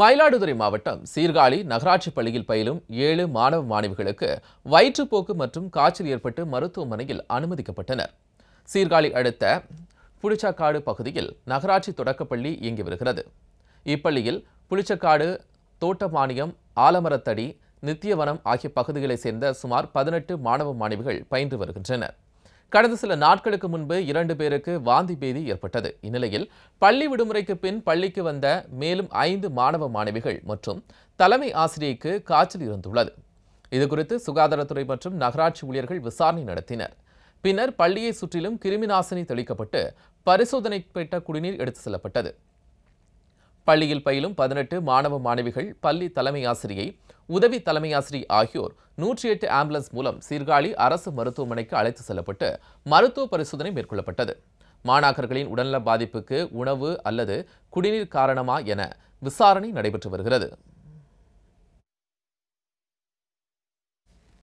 மயிலாடுதுறை மாவட்டம் சீர்காழி நகராட்சி பள்ளியில் பயிலும் ஏழு மாணவ மாணவிகளுக்கு வயிற்றுப்போக்கு மற்றும் காய்ச்சல் ஏற்பட்டு மருத்துவமனையில் அனுமதிக்கப்பட்டனர் சீர்காழி அடுத்த புளிச்சக்காடு பகுதியில் நகராட்சி தொடக்கப்பள்ளி இயங்கி வருகிறது இப்பள்ளியில் புளிச்சக்காடு தோட்டமானியம் ஆலமரத்தடி நித்தியவனம் ஆகிய பகுதிகளைச் சேர்ந்த சுமார் பதினெட்டு மாணவ மாணவிகள் பயின்று வருகின்றனர் கடந்த சில நாட்களுக்கு முன்பு இரண்டு பேருக்கு வாந்தி பேதி ஏற்பட்டது இந்நிலையில் பள்ளி விடுமுறைக்கு பின் பள்ளிக்கு வந்த மேலும் ஐந்து மாணவ மாணவிகள் மற்றும் தலைமை ஆசிரியைக்கு காய்ச்சல் இருந்துள்ளது இதுகுறித்து சுகாதாரத்துறை மற்றும் நகராட்சி ஊழியர்கள் விசாரணை நடத்தினர் பின்னர் பள்ளியை சுற்றிலும் கிருமி நாசினி தெளிக்கப்பட்டு பரிசோதனை பெற்ற குடிநீர் எடுத்து செல்லப்பட்டது பள்ளியில் பயிலும் பதினெட்டு மாணவ மாணவிகள் பள்ளி தலைமை ஆசிரியை உதவி தலைமை ஆசிரியர் ஆகியோர் நூற்றி எட்டு ஆம்புலன்ஸ் மூலம் சீர்காழி அரசு மருத்துவமனைக்கு அழைத்து செல்லப்பட்டு மருத்துவ பரிசோதனை மேற்கொள்ளப்பட்டது மாணாக்கர்களின் உடல்நல பாதிப்புக்கு உணவு அல்லது குடிநீர் காரணமா என விசாரணை நடைபெற்று வருகிறது